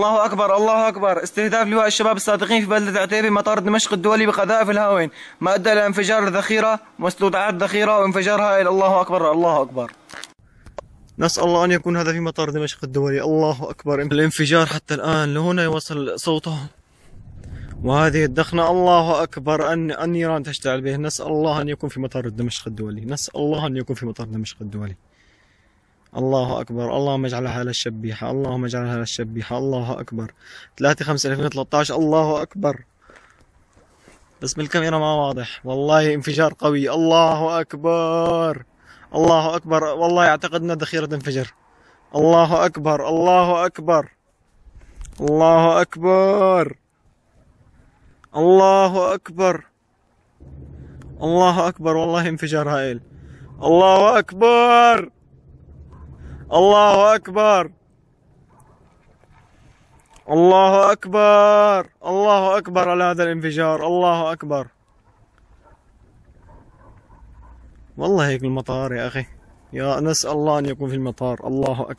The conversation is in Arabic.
الله أكبر الله أكبر استهداف لواء الشباب السابقين في بلدة عتيبة مطار دمشق الدولي بقذائف الهاوين ما أدى إلى انفجار الذخيرة مستودعات الذخيرة وانفجار هائل الله أكبر الله أكبر نسأل الله أن يكون هذا في مطار دمشق الدولي الله أكبر الانفجار حتى الآن لهنا يوصل صوته وهذه الدخنة الله أكبر أن النيران تشتعل به نسأل الله أن يكون في مطار دمشق الدولي نسأل الله أن يكون في مطار دمشق الدولي الله أكبر اللهم اجعل هذا الشبيحه اللهم اجعل هذا الشبيحه الله أكبر 3 5 2013 الله أكبر بس بالكاميرا ما واضح والله انفجار قوي الله أكبر الله أكبر والله أعتقد أن الذخيرة تنفجر الله أكبر الله أكبر الله أكبر الله أكبر الله أكبر والله انفجار هائل الله أكبر الله أكبر الله أكبر الله أكبر على هذا الانفجار الله أكبر والله هيك المطار يا أخي يا نسأل الله أن يكون في المطار الله أكبر